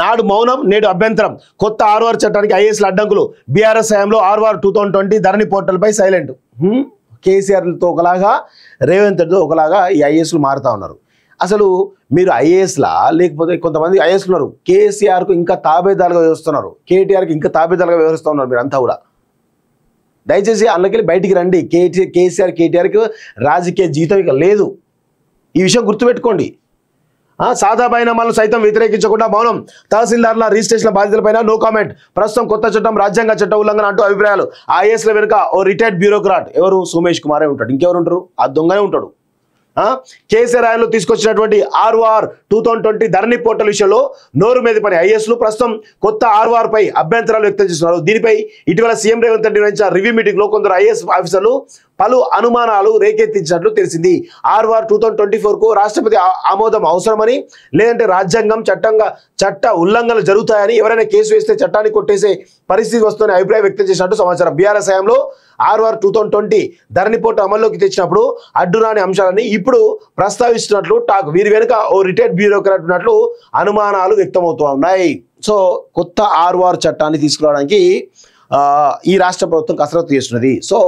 నాడు మౌనం నేడు అభ్యంతరం కొత్త ఆర్వార్ చట్టానికి ఐఏఎస్ల అడ్డంకులు బీఆర్ఎస్ హయాంలో ROR two thousand twenty Dharani పోర్టల్పై సైలెంట్ కేసీఆర్తో ఒకలాగా రేవంత్తో ఒకలాగా ఈ ఐఏఎస్లు మారుతూ ఉన్నారు అసలు మీరు ఐఏఎస్లా లేకపోతే కొంతమంది ఐఏఎస్ ఉన్నారు కేసీఆర్కు ఇంకా తాబేదాలుగా వ్యవహరిస్తున్నారు కేటీఆర్కి ఇంకా తాబేదాలుగా వ్యవహరిస్తూ ఉన్నారు మీరు అంతా కూడా దయచేసి అందుకెళ్ళి బయటికి రండి కేటీ కేసీఆర్ కేటీఆర్కి రాజకీయ జీతం ఇక లేదు ఈ విషయం గుర్తుపెట్టుకోండి సాదా బైనామాలను సైతం వ్యతిరేకించకుండా మౌనం తహసీల్దార్ల రిజిస్ట్రేషన్ల బాధ్యతలపైన నో కామెంట్ ప్రస్తుతం కొత్త చట్టం రాజ్యాంగ చట్ట ఉల్లంఘన అంటూ అభిప్రాయాలు ఐఏఎస్ల వెనుక ఓ రిటైర్డ్ బ్యూరోక్రాట్ ఎవరు సుమేష్ కుమారే ఉంటాడు ఇంకెవరు ఉంటారు ఆ దొంగనే ఉంటాడు కేసీఆర్ ఆయనలో తీసుకొచ్చినటువంటి ROR two thousand twenty Dharani portal విషయంలో నోరు మీద పని ఐఎస్లు ప్రస్తుతం కొత్త ఆర్ఓఆర్ పై అభ్యంతరాలు వ్యక్తం చేస్తున్నారు దీనిపై ఇటీవల సీఎం రేవంత్ రెడ్డి నిర్వహించిన రివ్యూ మీటింగ్లో కొందరు ఐఏఎస్ ఆఫీసర్లు పలు అనుమానాలు రేకెత్తించినట్లు తెలిసింది ఆర్వార్ టూ థౌజండ్ ట్వంటీ ఫోర్కు రాష్ట్రపతి ఆమోదం అవసరమని లేదంటే రాజ్యాంగం చట్టంగా చట్ట ఉల్లంఘనలు జరుగుతాయని ఎవరైనా కేసు వేస్తే చట్టాన్ని కొట్టేసే పరిస్థితి వస్తుందని అభిప్రాయం వ్యక్తం చేసినట్టు సమాచారం బీఆర్ఎస్ హయాంలో ఆర్ఆర్ టూ థౌసండ్ ట్వంటీ ధరణిపోటు అమల్లోకి తెచ్చినప్పుడు అడ్డురాని అంశాలని ఇప్పుడు ప్రస్తావిస్తున్నట్లు టాక్ వీరి వెనుక ఓ రిటైర్డ్ బ్యూరోక్రాట్ ఉన్నట్లు అనుమానాలు వ్యక్తమవుతూ ఉన్నాయి సో కొత్త ఆర్ఆర్ చట్టాన్ని తీసుకురావడానికి ఈ రాష్ట్ర ప్రభుత్వం కసరత్తు చేస్తున్నది సో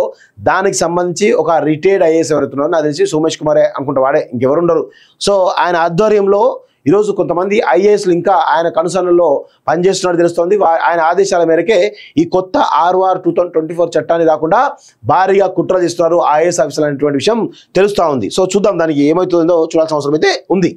దానికి సంబంధించి ఒక రిటైర్డ్ ఐఏఎస్ ఎవరుతున్నారో నాకు తెలిసి సోమేష్ కుమారే అనుకుంటే వాడే ఇంకెవరుండరు సో ఆయన ఆధ్వర్యంలో ఈరోజు కొంతమంది ఐఏఎస్లు ఇంకా ఆయన కనుసనలో పనిచేస్తున్నారు తెలుస్తోంది ఆయన ఆదేశాల మేరకే ఈ కొత్త RR two thousand twenty four చట్టాన్ని కాకుండా భారీగా కుట్ర చేస్తున్నారు ఐఏఎస్ ఆఫీసర్లు అనేటువంటి విషయం తెలుస్తూ ఉంది సో చూద్దాం దానికి ఏమవుతుందో చూడాల్సిన అవసరం అయితే ఉంది